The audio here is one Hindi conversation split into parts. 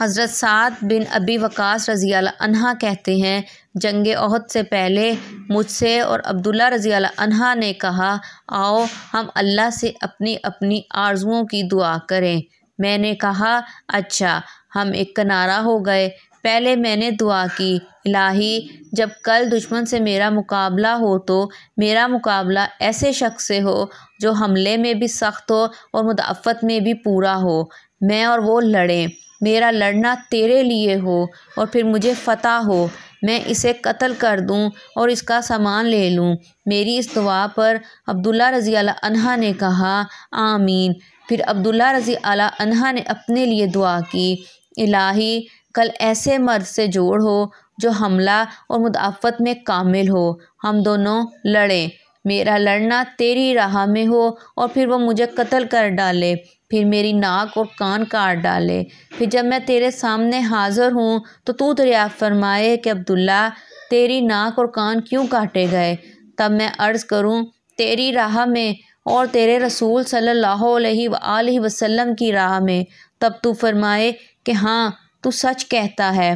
हज़रत सात बिन अबी वक़ास रज़ी अनहा कहते हैं जंग अहद से पहले मुझसे और अब्दुल्ला रज़ी अनहा ने कहा आओ हम अल्लाह से अपनी अपनी आर्जुओं की दुआ करें मैंने कहा अच्छा हम एक किनारा हो गए पहले मैंने दुआ की इलाही जब कल दुश्मन से मेरा मुकाबला हो तो मेरा मुकाबला ऐसे शख्स से हो जो हमले में भी सख्त हो और मुदाफ़त में भी पूरा हो मैं और वो लड़ें मेरा लड़ना तेरे लिए हो और फिर मुझे फ़तह हो मैं इसे कत्ल कर दूं और इसका सामान ले लूं मेरी इस दुआ पर अब्दुल्ला रज़ी अनहा ने कहा आमीन फिर अब्दुल्ला रज़ी अनहा ने अपने लिए दुआ की इलाही कल ऐसे मर्द से जोड़ हो जो हमला और मुदाफ़त में कामिल हो हम दोनों लड़ें मेरा लड़ना तेरी राह में हो और फिर वो मुझे कत्ल कर डाले फिर मेरी नाक और कान काट डाले फिर जब मैं तेरे सामने हाज़िर हूँ तो तू दरिया फरमाए कि अब्दुल्ला तेरी नाक और कान क्यों काटे गए तब मैं अर्ज़ करूँ तेरी राह में और तेरे रसूल सल्लल्लाहु अलैहि वसल्लम की राह में तब तू फरमाए कि हाँ तू सच कहता है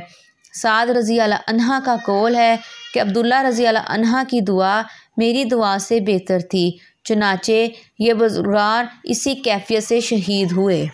साद रज़ी अन्हा का कौल है कि अब्दुल्ला रज़ी अनहा की दुआ मेरी दुआ से बेहतर थी चुनाचे ये बुजुर्गान इसी कैफियत से शहीद हुए